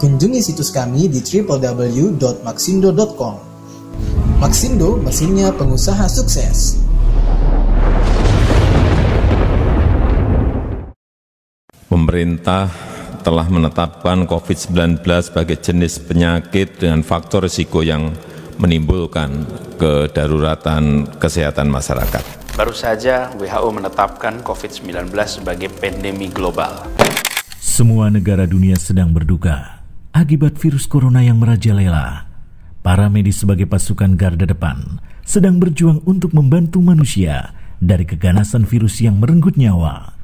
kunjungi situs kami di www.maxindo.com. Maxindo, mesinnya pengusaha sukses. Pemerintah telah menetapkan COVID-19 sebagai jenis penyakit dengan faktor risiko yang menimbulkan kedaruratan kesehatan masyarakat. Baru saja WHO menetapkan COVID-19 sebagai pandemi global. Semua negara dunia sedang berduka akibat virus corona yang merajalela. Para medis sebagai pasukan garda depan sedang berjuang untuk membantu manusia dari keganasan virus yang merenggut nyawa.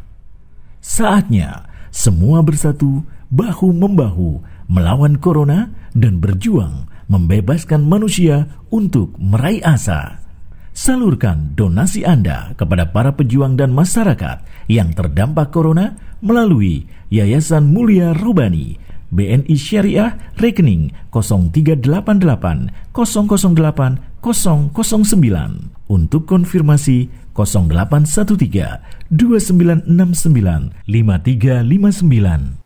Saatnya semua bersatu bahu-membahu melawan corona dan berjuang membebaskan manusia untuk meraih asa. Salurkan donasi Anda kepada para pejuang dan masyarakat yang terdampak corona melalui Yayasan Mulia Robani BNI Syariah rekening 0388 008 009 untuk konfirmasi 0813 2969 5359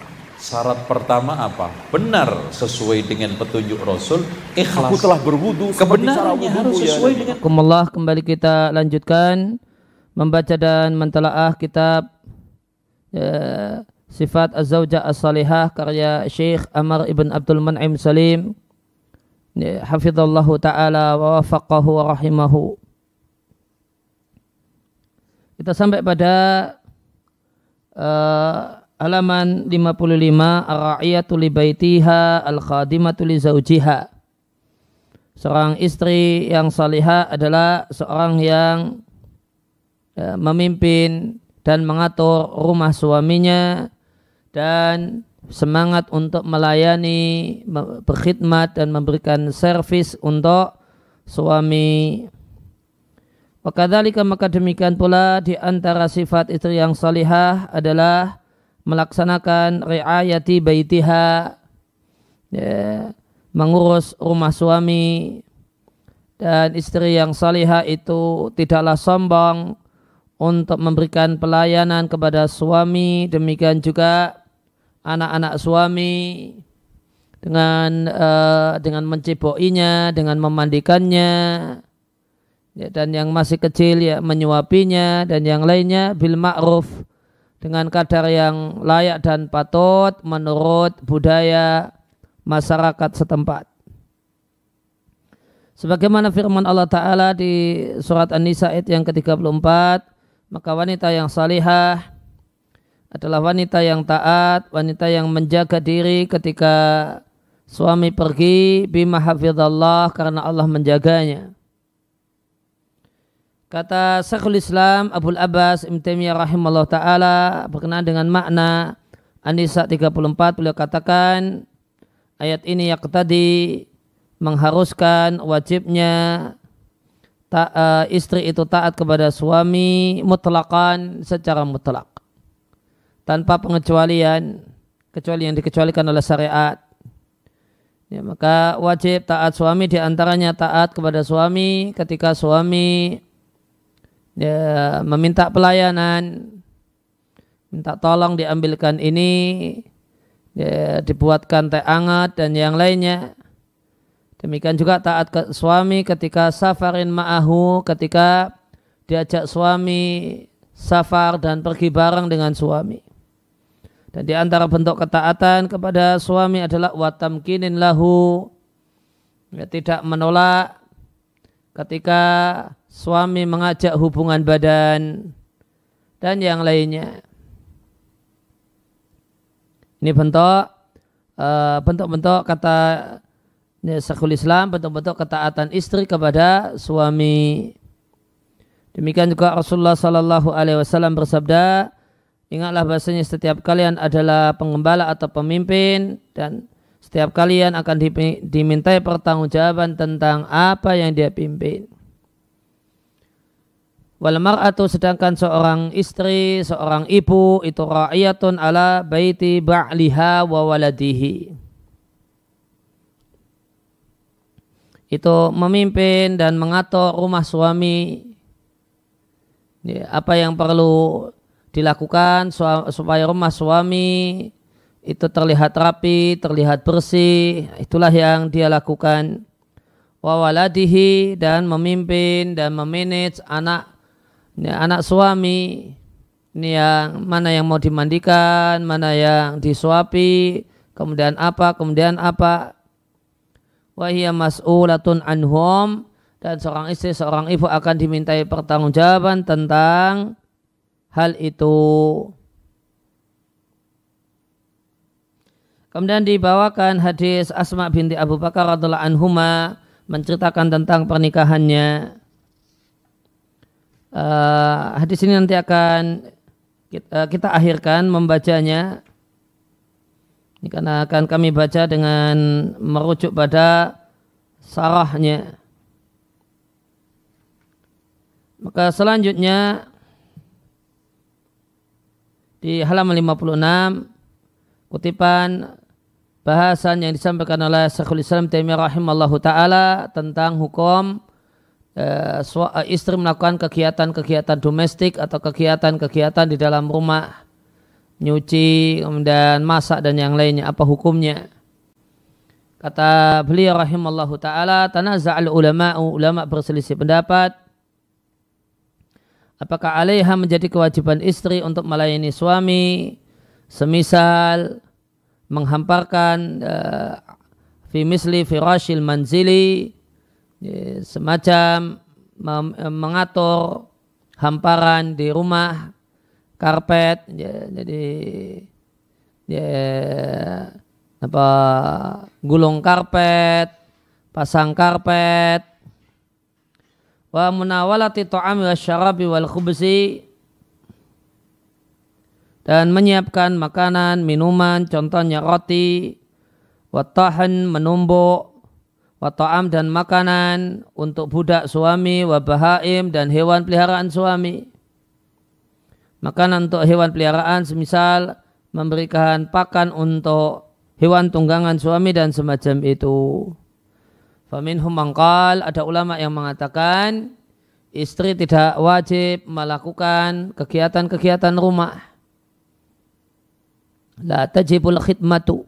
Syarat pertama apa? Benar sesuai dengan petunjuk Rasul. Ikhlas. Aku telah berwudu. Kebenarannya harus ya, sesuai ya. dengan. Kumallah kembali kita lanjutkan membaca dan mentelaah kitab ya, Sifat Az-Zawjah As-Salihah karya Syekh Amar Ibn Abdul Man'im Salim. Ya, hafizallahu taala wa wafaqahu wa rahimahu. Kita sampai pada uh, halaman 55 ar-ra'iyatu li baitiha al-khadimatu li zaujiha. Seorang istri yang salihah adalah seorang yang ya, memimpin dan mengatur rumah suaminya dan semangat untuk melayani, berkhidmat dan memberikan servis untuk suami. Wakadhalika maka demikian pula di antara sifat istri yang salihah adalah melaksanakan riayati baitiha ya, mengurus rumah suami dan istri yang salihah itu tidaklah sombong untuk memberikan pelayanan kepada suami demikian juga anak-anak suami dengan uh, dengan mencibokinya dengan memandikannya ya, dan yang masih kecil ya menyuapinya dan yang lainnya bil ma'ruf dengan kadar yang layak dan patut menurut budaya masyarakat setempat. Sebagaimana firman Allah Ta'ala di surat An-Nisa ayat yang ke-34, maka wanita yang salihah adalah wanita yang taat, wanita yang menjaga diri ketika suami pergi bima hafizallah karena Allah menjaganya. Kata Syekhul Islam Abdul Abbas Ibn Taimiyah rahimallahu taala berkenaan dengan makna An-Nisa 34 beliau katakan ayat ini yang tadi mengharuskan wajibnya ta, uh, istri itu taat kepada suami mutlakan secara mutlak tanpa pengecualian kecuali yang dikecualikan oleh syariat ya, maka wajib taat suami diantaranya taat kepada suami ketika suami ya, meminta pelayanan, minta tolong diambilkan ini, ya, dibuatkan teh hangat dan yang lainnya. Demikian juga taat ke suami ketika safarin ma'ahu, ketika diajak suami safar dan pergi bareng dengan suami. Dan di antara bentuk ketaatan kepada suami adalah watamkinin lahu, ya, tidak menolak ketika suami mengajak hubungan badan dan yang lainnya. Ini bentuk eh, bentuk-bentuk kata ya, sekul Islam bentuk-bentuk ketaatan istri kepada suami. Demikian juga Rasulullah Sallallahu Alaihi Wasallam bersabda, ingatlah bahasanya setiap kalian adalah pengembala atau pemimpin dan setiap kalian akan dimintai pertanggungjawaban tentang apa yang dia pimpin. Wal mar'atu sedangkan seorang istri, seorang ibu itu ra'iyatun ala baiti ba'liha wa waladihi. Itu memimpin dan mengatur rumah suami. Ya, apa yang perlu dilakukan supaya rumah suami itu terlihat rapi, terlihat bersih, itulah yang dia lakukan. Wawaladihi dan memimpin dan memanage anak ini anak suami ini yang mana yang mau dimandikan, mana yang disuapi, kemudian apa, kemudian apa. Wahia mas'ulatun anhum dan seorang istri, seorang ibu akan dimintai pertanggungjawaban tentang hal itu. Kemudian dibawakan hadis Asma binti Abu Bakar radhiallahu anhuma menceritakan tentang pernikahannya uh, hadis ini nanti akan kita, uh, eh, kita akhirkan membacanya ini karena akan kami baca dengan merujuk pada sarahnya. Maka selanjutnya di halaman 56 kutipan bahasan yang disampaikan oleh Syekhul Islam Taimiyah rahimallahu taala tentang hukum Eh, eh, istri melakukan kegiatan-kegiatan domestik atau kegiatan-kegiatan di dalam rumah nyuci dan masak dan yang lainnya apa hukumnya kata beliau rahimallahu taala tanaza'al ulama ulama berselisih pendapat apakah alaiha menjadi kewajiban istri untuk melayani suami semisal menghamparkan uh, fi misli firashil manzili Eh, semacam eh, mengatur hamparan di rumah, karpet, ya, jadi ya, apa gulung karpet, pasang karpet, wa munawalati ta'ami wa syarabi wal khubsi dan menyiapkan makanan, minuman, contohnya roti, watahan menumbuk, Wata'am dan makanan untuk budak suami, wabahaim dan hewan peliharaan suami. Makanan untuk hewan peliharaan semisal memberikan pakan untuk hewan tunggangan suami dan semacam itu. Famin humangkal, ada ulama yang mengatakan istri tidak wajib melakukan kegiatan-kegiatan rumah. La tajibul khidmatu.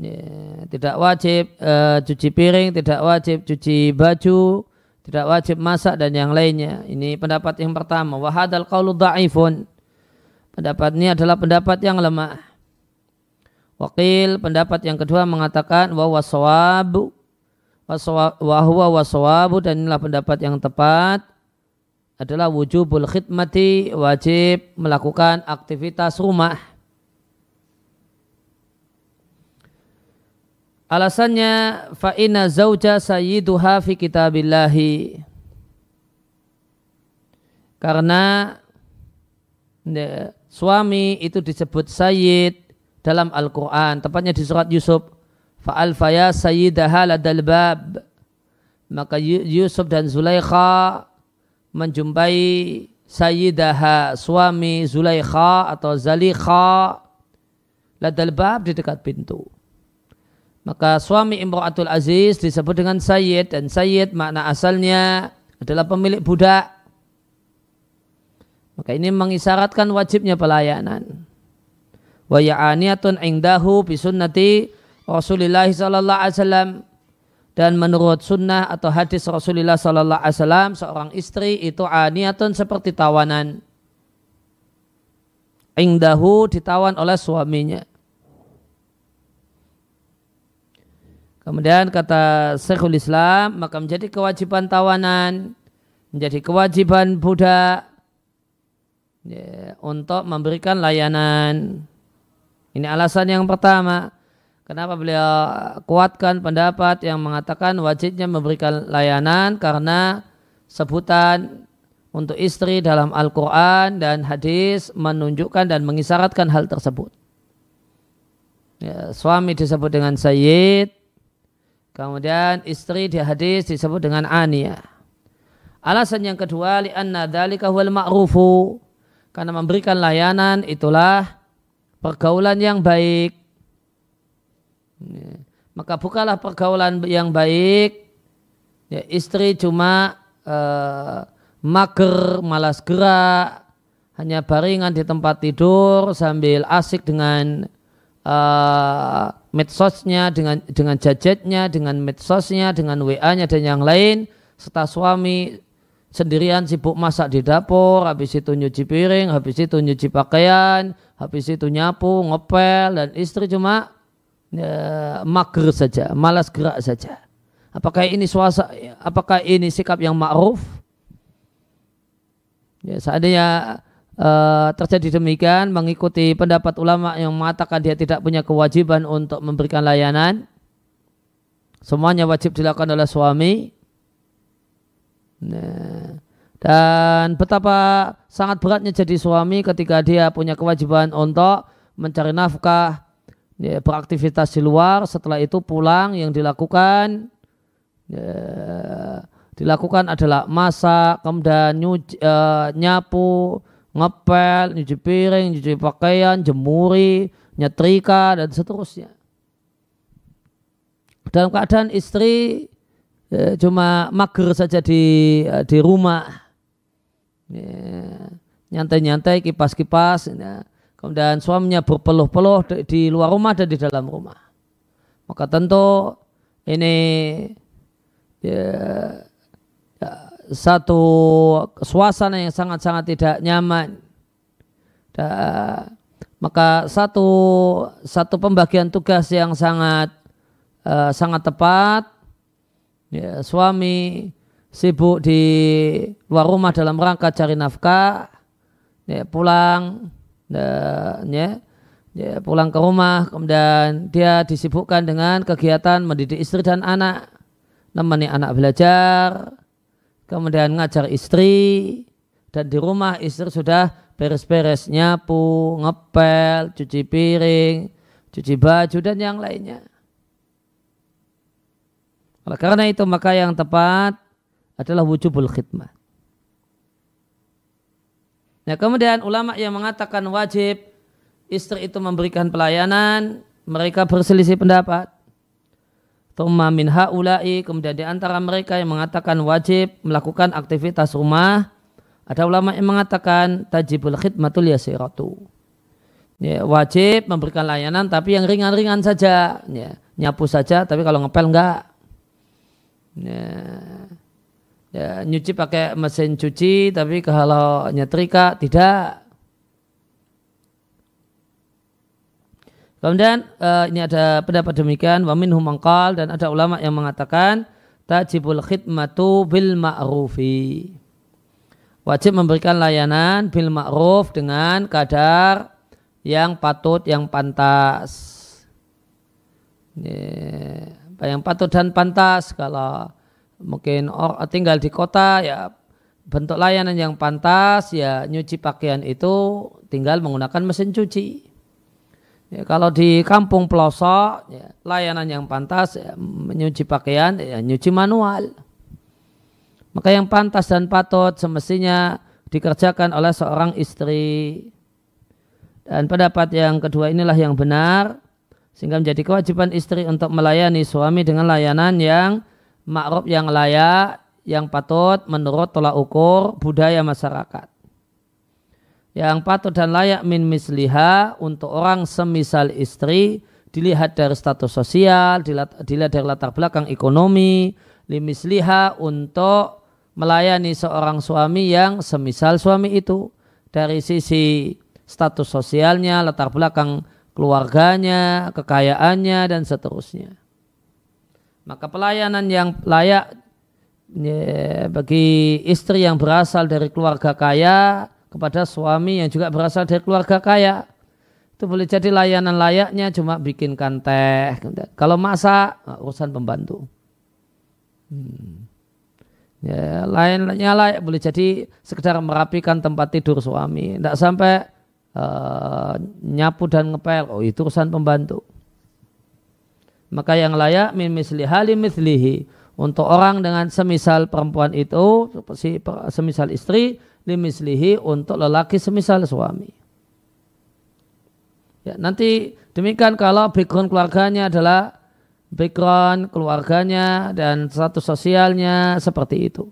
Yeah tidak wajib uh, cuci piring, tidak wajib cuci baju, tidak wajib masak dan yang lainnya. Ini pendapat yang pertama. Wahadal qaulu da'ifun. Pendapat ini adalah pendapat yang lemah. Wakil pendapat yang kedua mengatakan bahwa waswabu Wahwa wasawabu waswabu dan inilah pendapat yang tepat adalah wujubul khidmati wajib melakukan aktivitas rumah Alasannya fa fa'ina zauja sayyiduha fi kitabillahi. Karena ya, suami itu disebut sayyid dalam Al-Quran. Tepatnya di surat Yusuf. Fa'alfaya sayyidaha ladal bab. Maka Yusuf dan Zulaikha menjumpai sayyidaha suami Zulaikha atau Zalikha ladal bab di dekat pintu. Maka suami Imro'atul Aziz disebut dengan Sayyid dan Sayyid makna asalnya adalah pemilik budak. Maka ini mengisyaratkan wajibnya pelayanan. Wa ya'aniyatun indahu sunnati Rasulullah sallallahu alaihi wasallam dan menurut sunnah atau hadis Rasulullah sallallahu alaihi wasallam seorang istri itu aniyatun seperti tawanan. Indahu ditawan oleh suaminya. Kemudian kata Syekhul Islam, maka menjadi kewajiban tawanan, menjadi kewajiban budak ya, untuk memberikan layanan. Ini alasan yang pertama. Kenapa beliau kuatkan pendapat yang mengatakan wajibnya memberikan layanan karena sebutan untuk istri dalam Al-Quran dan hadis menunjukkan dan mengisyaratkan hal tersebut. Ya, suami disebut dengan Sayyid, Kemudian istri di hadis disebut dengan Ania. Alasan yang kedua li'anna dzalika huwal ma'rufu karena memberikan layanan itulah pergaulan yang baik. Ya. Maka bukalah pergaulan yang baik. Ya, istri cuma eh, mager, malas gerak, hanya baringan di tempat tidur sambil asik dengan eh, medsosnya, dengan dengan jajetnya, dengan medsosnya, dengan WA-nya dan yang lain, serta suami sendirian sibuk masak di dapur, habis itu nyuci piring, habis itu nyuci pakaian, habis itu nyapu, ngopel dan istri cuma ya, mager saja, malas gerak saja. Apakah ini suasa, apakah ini sikap yang ma'ruf? Ya, seandainya Eh, terjadi demikian mengikuti pendapat ulama yang mengatakan dia tidak punya kewajiban untuk memberikan layanan semuanya wajib dilakukan oleh suami nah, dan betapa sangat beratnya jadi suami ketika dia punya kewajiban untuk mencari nafkah ya, beraktivitas di luar setelah itu pulang yang dilakukan ya, dilakukan adalah masak kemudian nyuci, uh, nyapu ngepel, nyuci piring, nyuci pakaian, jemuri, nyetrika dan seterusnya. Dalam keadaan istri ya, cuma mager saja di eh, di rumah. Ya, nyantai-nyantai, kipas-kipas. Ya. Kemudian suaminya berpeluh-peluh di, di luar rumah dan di dalam rumah. Maka tentu ini ya, satu suasana yang sangat-sangat tidak nyaman. maka satu satu pembagian tugas yang sangat uh, sangat tepat ya, suami sibuk di luar rumah dalam rangka cari nafkah ya, pulang ya, ya, pulang ke rumah kemudian dia disibukkan dengan kegiatan mendidik istri dan anak nemani anak belajar kemudian ngajar istri dan di rumah istri sudah beres-beres nyapu, ngepel, cuci piring, cuci baju dan yang lainnya. Oleh karena itu maka yang tepat adalah wujubul khidmat. Nah kemudian ulama yang mengatakan wajib istri itu memberikan pelayanan, mereka berselisih pendapat. Tumma min ha'ulai, kemudian di antara mereka yang mengatakan wajib melakukan aktivitas rumah, ada ulama yang mengatakan tajibul khidmatul yasiratu. Ya, wajib memberikan layanan tapi yang ringan-ringan saja. Ya, nyapu saja tapi kalau ngepel enggak. Ya, ya, nyuci pakai mesin cuci tapi kalau nyetrika tidak. Kemudian uh, ini ada pendapat demikian wa minhum mangkal dan ada ulama yang mengatakan tajibul khidmatu bil ma'rufi. Wajib memberikan layanan bil ma'ruf dengan kadar yang patut yang pantas. Ini, yang patut dan pantas kalau mungkin or, tinggal di kota ya bentuk layanan yang pantas ya nyuci pakaian itu tinggal menggunakan mesin cuci Ya, kalau di kampung pelosok, ya, layanan yang pantas ya, menyuci pakaian, ya, nyuci manual. Maka yang pantas dan patut semestinya dikerjakan oleh seorang istri. Dan pendapat yang kedua inilah yang benar, sehingga menjadi kewajiban istri untuk melayani suami dengan layanan yang makrob yang layak, yang patut menurut tolak ukur budaya masyarakat yang patut dan layak min misliha untuk orang semisal istri dilihat dari status sosial, dilihat dari latar belakang ekonomi, limisliha untuk melayani seorang suami yang semisal suami itu dari sisi status sosialnya, latar belakang keluarganya, kekayaannya dan seterusnya. Maka pelayanan yang layak bagi istri yang berasal dari keluarga kaya kepada suami yang juga berasal dari keluarga kaya. Itu boleh jadi layanan layaknya cuma bikinkan teh. Kalau masak, urusan pembantu. Hmm. Ya, lainnya layak boleh jadi sekedar merapikan tempat tidur suami. Tidak sampai uh, nyapu dan ngepel. Oh itu urusan pembantu. Maka yang layak min misli hali mislihi. Untuk orang dengan semisal perempuan itu, semisal istri, limislihi untuk lelaki semisal suami. Ya, nanti demikian kalau background keluarganya adalah background keluarganya dan status sosialnya seperti itu.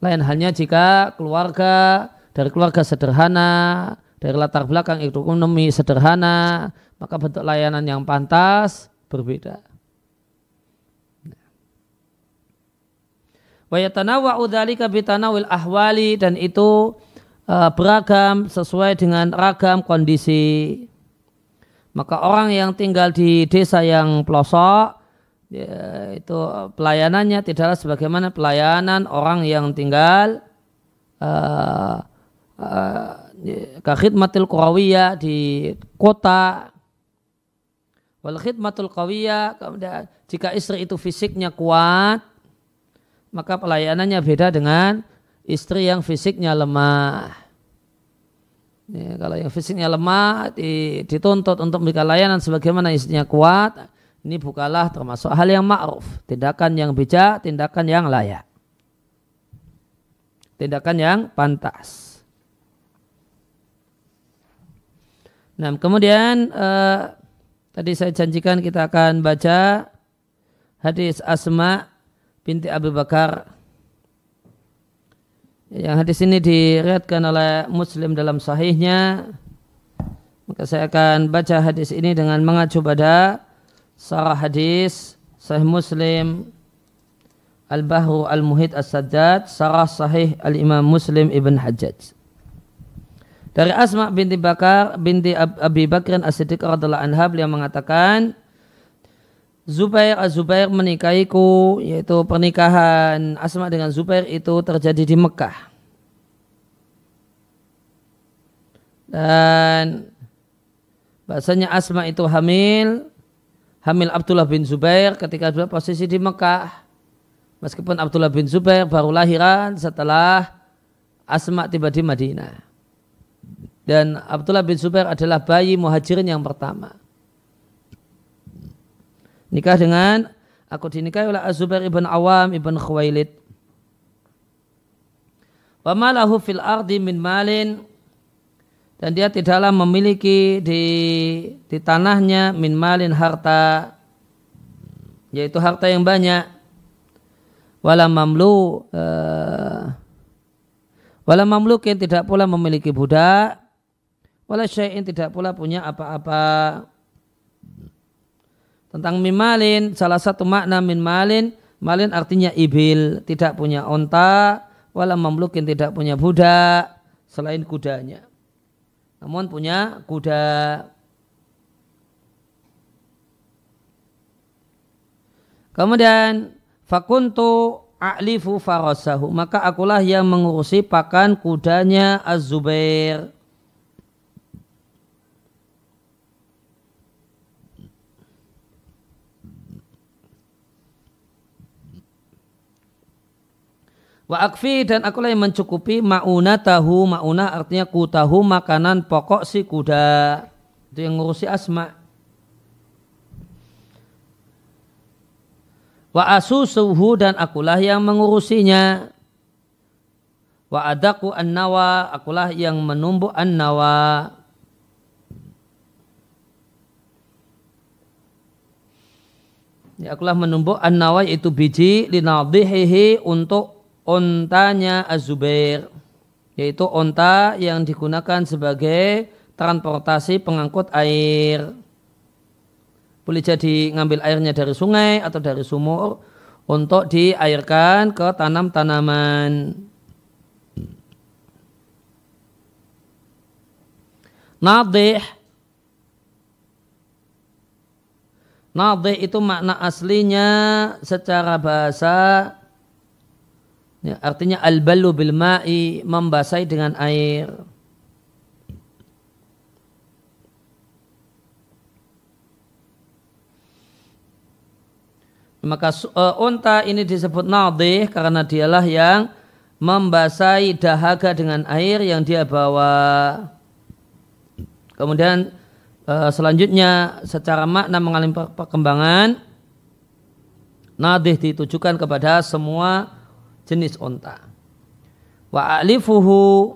Lain halnya jika keluarga dari keluarga sederhana, dari latar belakang ekonomi sederhana, maka bentuk layanan yang pantas berbeda. wa yatanawwa'u bitanawil ahwali dan itu e, beragam sesuai dengan ragam kondisi. Maka orang yang tinggal di desa yang pelosok ya, itu pelayanannya tidaklah sebagaimana pelayanan orang yang tinggal uh, uh, ke khidmatil di kota wal khidmatul kawiyah jika istri itu fisiknya kuat maka pelayanannya beda dengan istri yang fisiknya lemah. Ya, kalau yang fisiknya lemah dituntut untuk memberikan layanan sebagaimana istrinya kuat, ini bukalah termasuk hal yang ma'ruf, tindakan yang bijak, tindakan yang layak. Tindakan yang pantas. Nah, kemudian eh, tadi saya janjikan kita akan baca hadis Asma binti Abu Bakar yang hadis ini diriatkan oleh Muslim dalam sahihnya maka saya akan baca hadis ini dengan mengacu pada sarah hadis sahih Muslim Al-Bahru al muhid As-Saddad sarah sahih Al-Imam Muslim Ibn Hajjaj dari Asma binti Bakar binti Abi Bakrin As-Siddiq radhiyallahu anha beliau mengatakan Zubair Az-Zubair ah, menikahiku yaitu pernikahan Asma dengan Zubair itu terjadi di Mekah. Dan bahasanya Asma itu hamil hamil Abdullah bin Zubair ketika posisi di Mekah. Meskipun Abdullah bin Zubair baru lahiran setelah Asma tiba di Madinah. Dan Abdullah bin Zubair adalah bayi muhajirin yang pertama nikah dengan aku dinikahi oleh Azubair ibn Awam ibn Khuwailid. malahu fil ardi min malin dan dia tidaklah memiliki di di tanahnya min malin harta yaitu harta yang banyak wala mamlu uh, wala mamlukin tidak pula memiliki budak wala syai'in tidak pula punya apa-apa tentang mimalin salah satu makna min malin malin artinya ibil tidak punya onta wala mamlukin tidak punya budak selain kudanya namun punya kuda kemudian fakuntu a'lifu farasahu maka akulah yang mengurusi pakan kudanya Az-Zubair Wa akfi dan akulah yang mencukupi mauna tahu mauna artinya ku tahu makanan pokok si kuda. Itu yang ngurusi asma. Wa asu suhu dan akulah yang mengurusinya. Wa adaku an-nawa, akulah yang menumbuk an-nawa. Ya, akulah menumbuk an-nawa yaitu biji linadihihi untuk ontanya azubir yaitu onta yang digunakan sebagai transportasi pengangkut air boleh jadi ngambil airnya dari sungai atau dari sumur untuk diairkan ke tanam-tanaman Nadih Nadih itu makna aslinya secara bahasa Ya, artinya al-ballu bil ma'i membasahi dengan air. Maka uh, unta ini disebut nadih karena dialah yang membasahi dahaga dengan air yang dia bawa. Kemudian uh, selanjutnya secara makna mengalami perkembangan nadih ditujukan kepada semua jenis unta. Wa alifuhu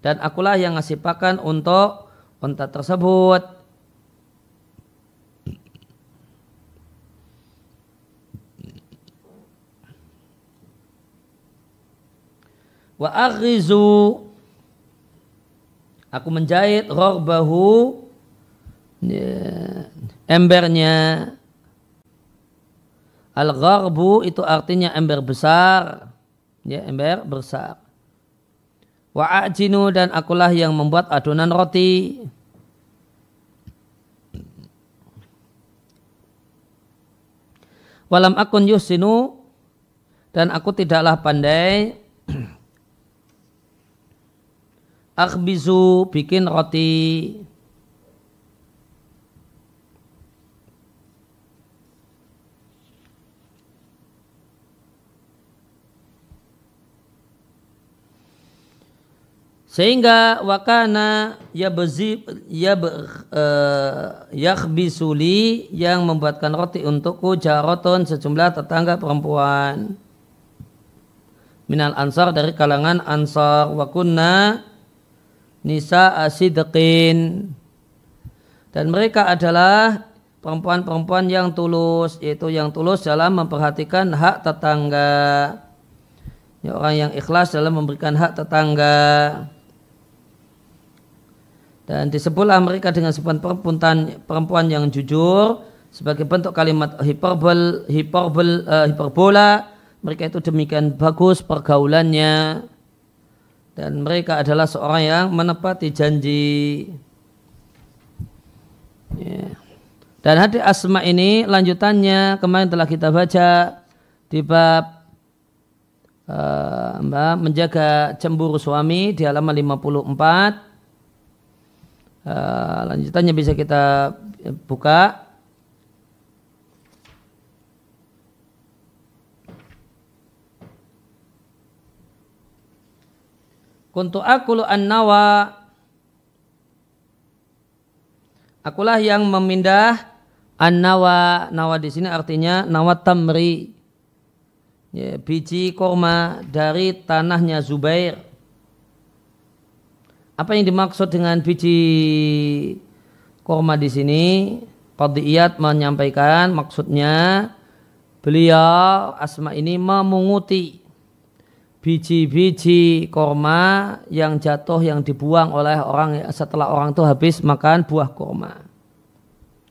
dan akulah yang ngasih pakan untuk unta tersebut. Wa aghizu aku menjahit rohbahu ya, embernya Al-gharbu itu artinya ember besar. Ya, ember besar. Waajinu dan akulah yang membuat adonan roti. Walam akun yusinu dan aku tidaklah pandai akhbizu bikin roti Sehingga wakana ya bezib ya eh, yakhbisuli yang membuatkan roti untukku jaroton sejumlah tetangga perempuan. Minal ansar dari kalangan ansar wakunna nisa asidakin dan mereka adalah perempuan-perempuan yang tulus yaitu yang tulus dalam memperhatikan hak tetangga ya, orang yang ikhlas dalam memberikan hak tetangga dan disebutlah mereka dengan sebutan perempuan, perempuan yang jujur sebagai bentuk kalimat hiperbol, hiperbol, uh, hiperbola. Mereka itu demikian bagus pergaulannya dan mereka adalah seorang yang menepati janji. Yeah. Dan hadis asma ini lanjutannya kemarin telah kita baca di bab uh, menjaga cemburu suami di halaman 54 Uh, lanjutannya bisa kita buka Kuntu akulu an-nawa Akulah yang memindah an-nawa. Nawa di sini artinya nawa tamri. Ya, biji koma dari tanahnya Zubair. Apa yang dimaksud dengan biji kurma di sini? Qadiyat menyampaikan maksudnya beliau Asma ini memunguti biji-biji korma yang jatuh yang dibuang oleh orang setelah orang itu habis makan buah korma.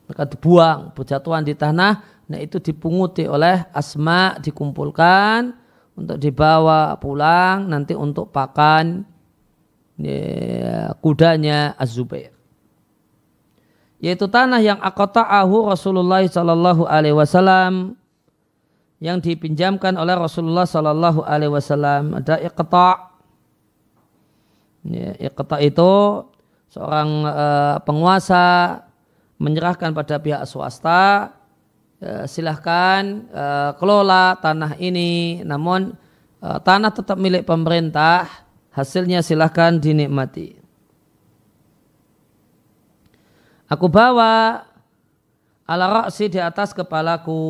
Maka dibuang, berjatuhan di tanah, nah itu dipunguti oleh asma, dikumpulkan untuk dibawa pulang nanti untuk pakan kudanya Az-Zubair. Yaitu tanah yang Ahu Rasulullah Sallallahu Alaihi Wasallam yang dipinjamkan oleh Rasulullah Sallallahu Alaihi Wasallam ada iqta' ya, itu seorang eh, penguasa menyerahkan pada pihak swasta eh, silahkan eh, kelola tanah ini namun tanah tetap milik pemerintah Hasilnya silahkan dinikmati. Aku bawa ala roksi di atas kepalaku.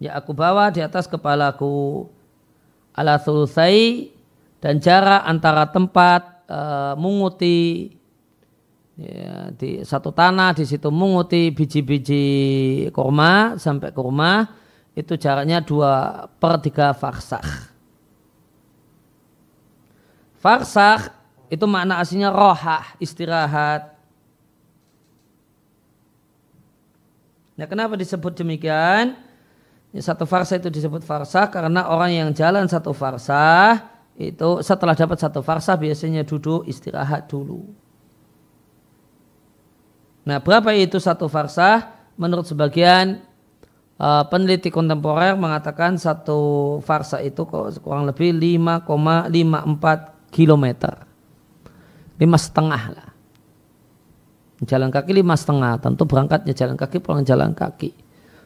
Ya aku bawa di atas kepalaku ala sulusai dan jarak antara tempat e, munguti ya, di satu tanah di situ munguti biji-biji kurma sampai ke rumah itu jaraknya dua per 3 farsah. Farsakh itu makna aslinya rohah, istirahat. Nah kenapa disebut demikian? Ya, satu farsa itu disebut farsa karena orang yang jalan satu farsa itu setelah dapat satu farsa biasanya duduk istirahat dulu. Nah berapa itu satu farsa? Menurut sebagian Eh, peneliti kontemporer mengatakan satu farsa itu kurang lebih 5,54 km. Lima setengah lah. Jalan kaki lima setengah, tentu berangkatnya jalan kaki pulang jalan kaki.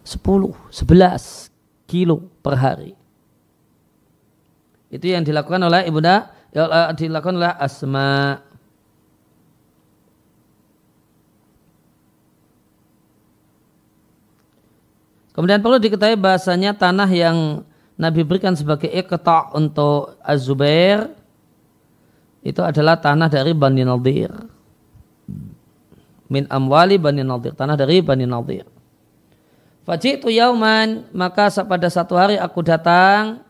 10, 11 kilo per hari. Itu yang dilakukan oleh Ibunda eh, dilakukan oleh Asma Kemudian perlu diketahui bahasanya tanah yang Nabi berikan sebagai iqta' untuk Az-Zubair itu adalah tanah dari Bani Nadir. Min amwali Bani Nadir, tanah dari Bani Nadir. Fajitu yauman, maka pada satu hari aku datang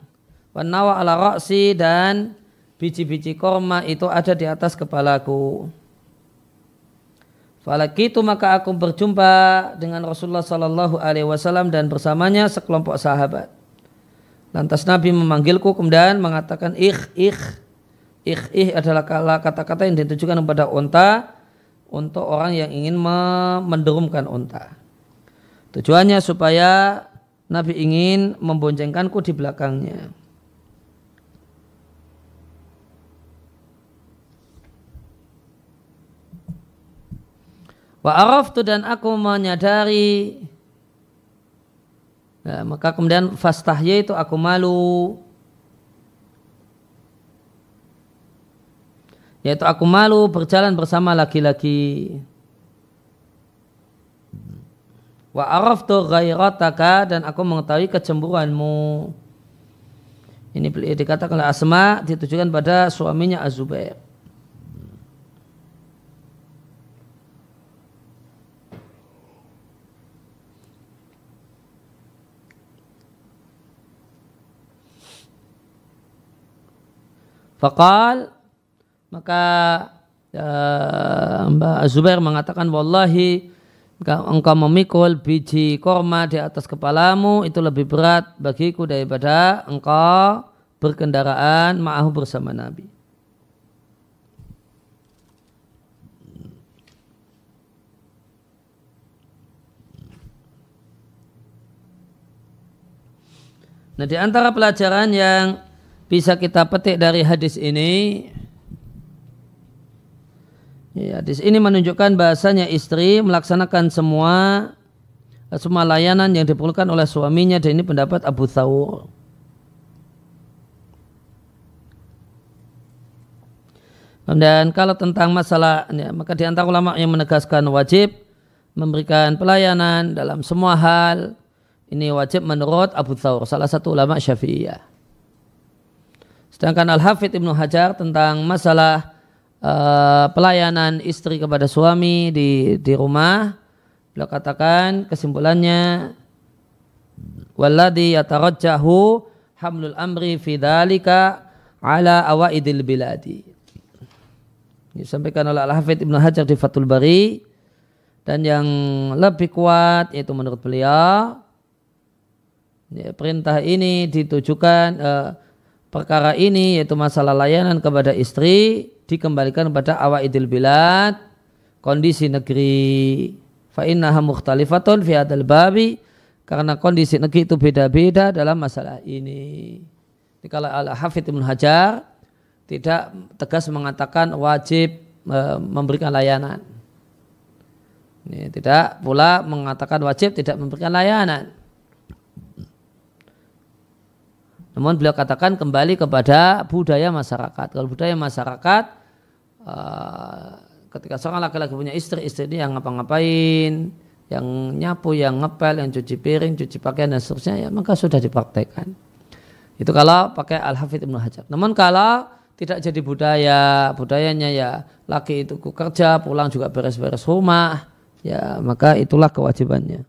wanawa ala roksi dan biji-biji korma itu ada di atas kepalaku itu maka aku berjumpa dengan Rasulullah Sallallahu Alaihi Wasallam dan bersamanya sekelompok sahabat. Lantas Nabi memanggilku kemudian mengatakan ikh ikh ikh ikh adalah kata-kata yang ditujukan kepada onta untuk orang yang ingin menderumkan onta. Tujuannya supaya Nabi ingin memboncengkanku di belakangnya. Wa araftu dan aku menyadari ya, maka kemudian fastahya itu aku malu yaitu aku malu berjalan bersama laki-laki wa araftu ghairataka dan aku mengetahui kecemburuanmu ini dikatakan oleh Asma ditujukan pada suaminya az Fakal maka ya, Mbak Zubair mengatakan wallahi engkau memikul biji korma di atas kepalamu itu lebih berat bagiku daripada engkau berkendaraan ma'ahu bersama Nabi. Nah di antara pelajaran yang bisa kita petik dari hadis ini ya, hadis ini menunjukkan bahasanya istri melaksanakan semua eh, semua layanan yang diperlukan oleh suaminya dan ini pendapat Abu Thawr Dan kalau tentang masalah, ya, maka di antara ulama yang menegaskan wajib memberikan pelayanan dalam semua hal, ini wajib menurut Abu Thawr, salah satu ulama Syafi'iyah. Sedangkan Al-Hafidh Ibnu Hajar tentang masalah uh, pelayanan istri kepada suami di, di rumah, beliau katakan kesimpulannya, Walladhi yatarajahu hamlul amri fidalika ala awaidil biladi. Disampaikan oleh Al-Hafidh Ibnu Hajar di Fathul Bari dan yang lebih kuat yaitu menurut beliau ya, perintah ini ditujukan uh, perkara ini yaitu masalah layanan kepada istri dikembalikan pada awal idul bilad kondisi negeri fa innaha mukhtalifatun fi hadzal babi karena kondisi negeri itu beda-beda dalam masalah ini. Jadi kalau Al-Hafidh Ibn Hajar tidak tegas mengatakan wajib e, memberikan layanan. Ini, tidak pula mengatakan wajib tidak memberikan layanan. Namun beliau katakan kembali kepada budaya masyarakat. Kalau budaya masyarakat uh, ketika seorang laki-laki punya istri, istri ini yang ngapa-ngapain, yang nyapu, yang ngepel, yang cuci piring, cuci pakaian dan seterusnya, ya maka sudah dipraktekkan. Itu kalau pakai Al-Hafidh Ibnu Hajar. Namun kalau tidak jadi budaya, budayanya ya laki itu kerja, pulang juga beres-beres rumah, ya maka itulah kewajibannya.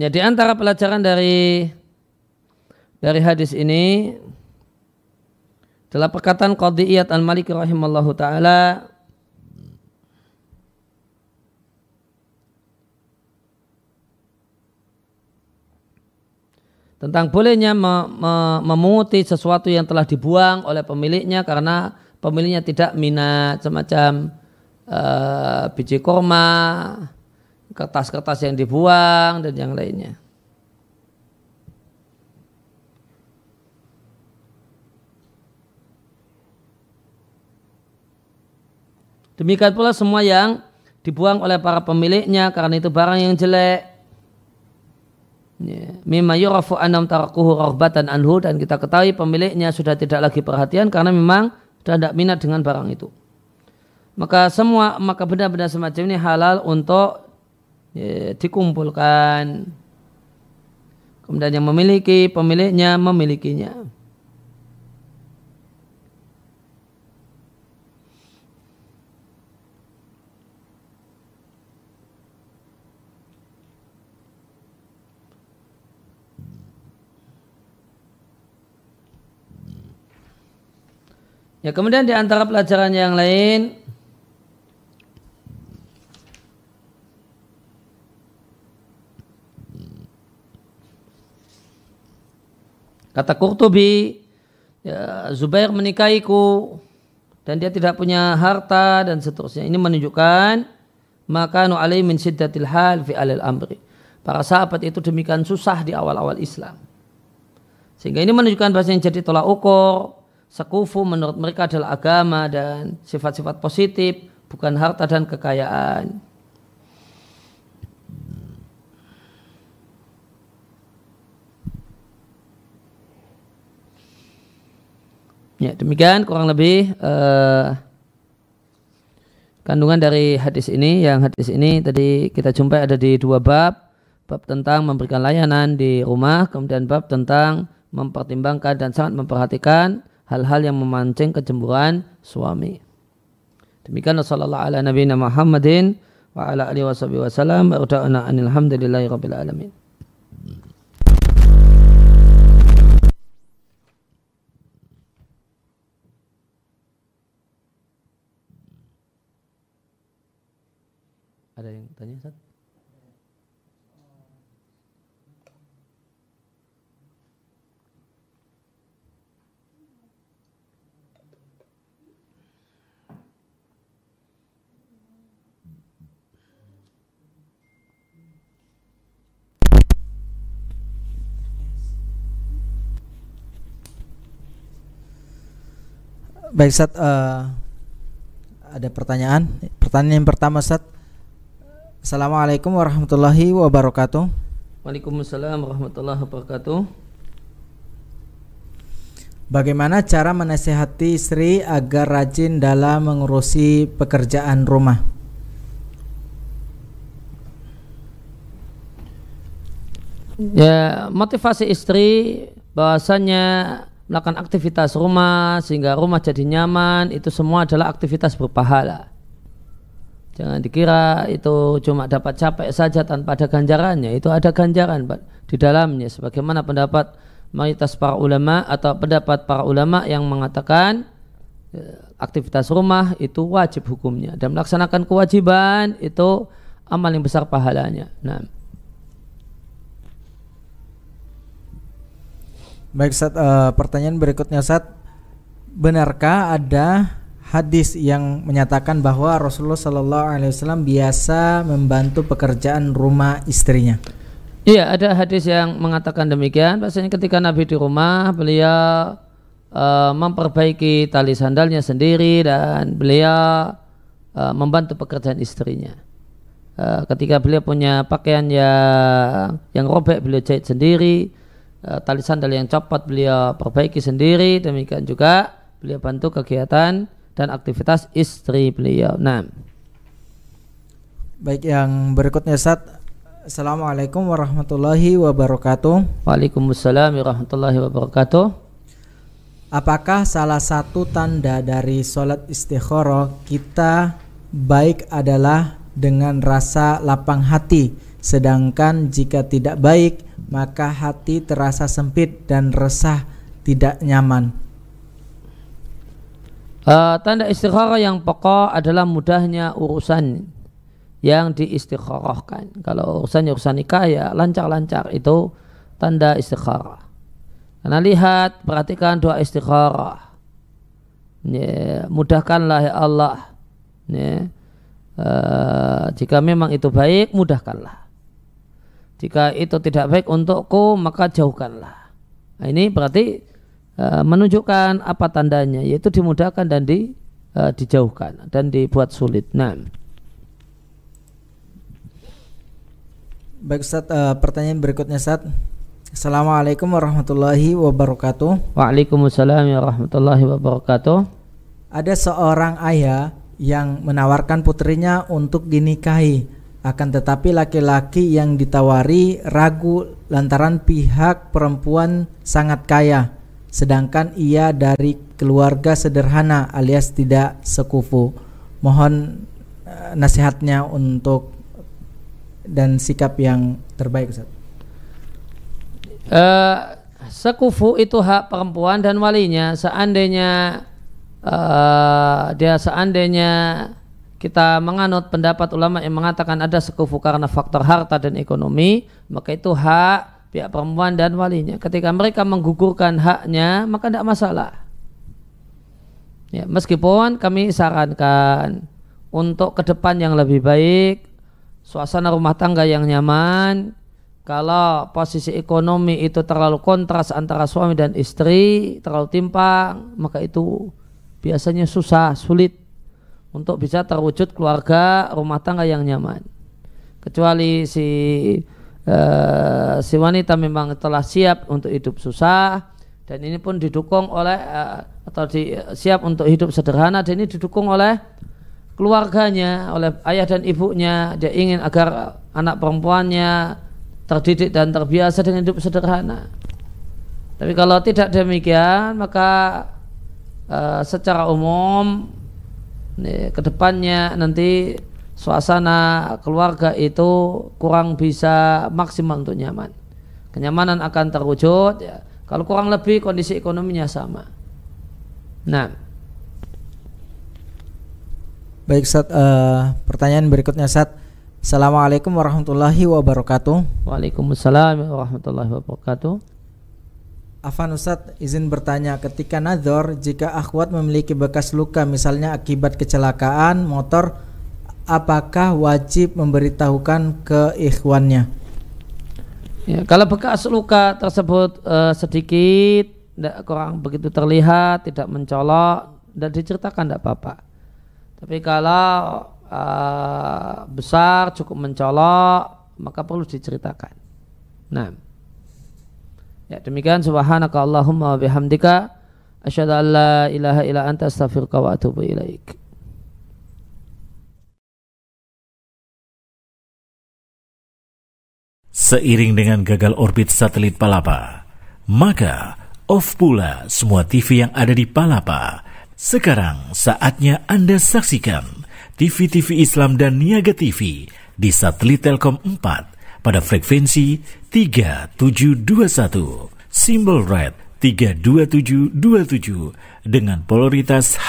Ya di antara pelajaran dari dari hadis ini adalah perkataan Qadiyat Al-Malik rahimallahu taala tentang bolehnya me memunguti sesuatu yang telah dibuang oleh pemiliknya karena pemiliknya tidak minat semacam uh, biji korma, kertas-kertas yang dibuang dan yang lainnya. Demikian pula semua yang dibuang oleh para pemiliknya karena itu barang yang jelek. Ya. Mimma yurafu anam tarakuhu rohbatan anhu dan kita ketahui pemiliknya sudah tidak lagi perhatian karena memang sudah tidak minat dengan barang itu. Maka semua maka benda-benda semacam ini halal untuk ya, dikumpulkan kemudian yang memiliki pemiliknya memilikinya Ya kemudian di antara pelajaran yang lain Kata Qurtubi, ya, Zubair menikahiku dan dia tidak punya harta dan seterusnya. Ini menunjukkan maka nu alai min siddatil hal fi alil amri. Para sahabat itu demikian susah di awal-awal Islam. Sehingga ini menunjukkan bahasa yang jadi tolak ukur, sekufu menurut mereka adalah agama dan sifat-sifat positif, bukan harta dan kekayaan. Ya, demikian kurang lebih uh, kandungan dari hadis ini. Yang hadis ini tadi kita jumpai ada di dua bab. Bab tentang memberikan layanan di rumah, kemudian bab tentang mempertimbangkan dan sangat memperhatikan hal-hal yang memancing kecemburuan suami. Demikian sallallahu ala nabiyina Muhammadin wa ala alihi wasallam wa sallam. Alhamdulillahi rabbil alamin. Ustaz. Baik Sat, uh, eh, ada pertanyaan. Pertanyaan yang pertama Ustaz, Assalamualaikum warahmatullahi wabarakatuh. Waalaikumsalam warahmatullahi wabarakatuh. Bagaimana cara menasehati istri agar rajin dalam mengurusi pekerjaan rumah? Ya, motivasi istri bahwasanya melakukan aktivitas rumah sehingga rumah jadi nyaman itu semua adalah aktivitas berpahala Jangan dikira itu cuma dapat capek saja tanpa ada ganjarannya. Itu ada ganjaran di dalamnya. Sebagaimana pendapat mayoritas para ulama atau pendapat para ulama yang mengatakan e, aktivitas rumah itu wajib hukumnya dan melaksanakan kewajiban itu amal yang besar pahalanya. Nah. Baik, Sat, uh, e, pertanyaan berikutnya Sat. Benarkah ada hadis yang menyatakan bahwa Rasulullah Shallallahu Alaihi Wasallam biasa membantu pekerjaan rumah istrinya. Iya, ada hadis yang mengatakan demikian. Biasanya ketika Nabi di rumah, beliau uh, memperbaiki tali sandalnya sendiri dan beliau uh, membantu pekerjaan istrinya. Uh, ketika beliau punya pakaian yang yang robek, beliau jahit sendiri. Uh, tali sandal yang copot beliau perbaiki sendiri. Demikian juga beliau bantu kegiatan dan aktivitas istri beliau. Nah. Baik yang berikutnya saat. Assalamualaikum warahmatullahi wabarakatuh. Waalaikumsalam warahmatullahi wabarakatuh. Apakah salah satu tanda dari sholat istikharah kita baik adalah dengan rasa lapang hati, sedangkan jika tidak baik maka hati terasa sempit dan resah tidak nyaman. Eh, tanda istikharah yang pokok adalah mudahnya urusan yang diistikharahkan kalau urusan urusan nikah ya lancar-lancar itu tanda istikharah karena lihat perhatikan doa istikharah ya, mudahkanlah ya Allah ya, uh, jika memang itu baik mudahkanlah jika itu tidak baik untukku maka jauhkanlah nah, ini berarti Eh, menunjukkan apa tandanya yaitu dimudahkan dan di uh, dijauhkan dan dibuat sulit. Nah, Baik Ustaz, uh, pertanyaan berikutnya Ustaz. Assalamualaikum warahmatullahi wabarakatuh. Waalaikumsalam warahmatullahi wabarakatuh. Ada seorang ayah yang menawarkan putrinya untuk dinikahi. Akan tetapi laki-laki yang ditawari ragu lantaran pihak perempuan sangat kaya sedangkan ia dari keluarga sederhana alias tidak sekufu. Mohon eh, nasihatnya untuk dan sikap yang terbaik Uh, sekufu itu hak perempuan dan walinya. Seandainya uh, dia seandainya kita menganut pendapat ulama yang mengatakan ada sekufu karena faktor harta dan ekonomi, maka itu hak pihak perempuan dan walinya. Ketika mereka menggugurkan haknya, maka tidak masalah. Ya, meskipun kami sarankan untuk ke depan yang lebih baik, suasana rumah tangga yang nyaman, kalau posisi ekonomi itu terlalu kontras antara suami dan istri, terlalu timpang, maka itu biasanya susah, sulit untuk bisa terwujud keluarga rumah tangga yang nyaman. Kecuali si Eh, si wanita memang telah siap untuk hidup susah dan ini pun didukung oleh eh, atau di, eh, siap untuk hidup sederhana dan ini didukung oleh keluarganya, oleh ayah dan ibunya. Dia ingin agar anak perempuannya terdidik dan terbiasa dengan hidup sederhana. Tapi kalau tidak demikian, maka uh, secara umum ke kedepannya nanti suasana keluarga itu kurang bisa maksimal untuk nyaman. Kenyamanan akan terwujud ya. Kalau kurang lebih kondisi ekonominya sama. Nah, baik Sat, uh, pertanyaan berikutnya Sat. Assalamualaikum warahmatullahi wabarakatuh. Waalaikumsalam warahmatullahi wabarakatuh. Afan Ustaz izin bertanya ketika nador jika akhwat memiliki bekas luka misalnya akibat kecelakaan motor apakah wajib memberitahukan ke ikhwannya? Ya, kalau bekas luka tersebut uh, sedikit, tidak kurang begitu terlihat, tidak mencolok, dan diceritakan tidak apa-apa. Tapi kalau uh, besar, cukup mencolok, maka perlu diceritakan. Nah, ya demikian Allahumma wa bihamdika asyhadu an la ilaha illa anta astaghfiruka wa atubu ilaik. Seiring dengan gagal orbit satelit Palapa, maka off pula semua TV yang ada di Palapa. Sekarang saatnya Anda saksikan TV-TV Islam dan Niaga TV di satelit Telkom 4 pada frekuensi 3721, simbol red 32727 dengan polaritas